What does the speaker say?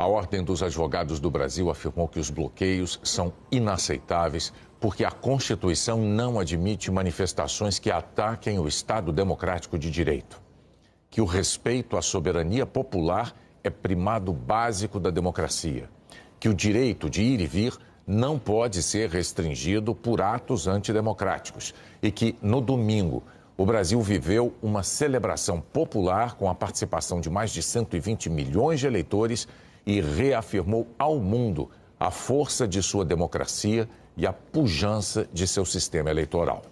A Ordem dos Advogados do Brasil afirmou que os bloqueios são inaceitáveis porque a Constituição não admite manifestações que ataquem o Estado Democrático de Direito. Que o respeito à soberania popular é primado básico da democracia. Que o direito de ir e vir não pode ser restringido por atos antidemocráticos. E que, no domingo, o Brasil viveu uma celebração popular com a participação de mais de 120 milhões de eleitores e reafirmou ao mundo a força de sua democracia e a pujança de seu sistema eleitoral.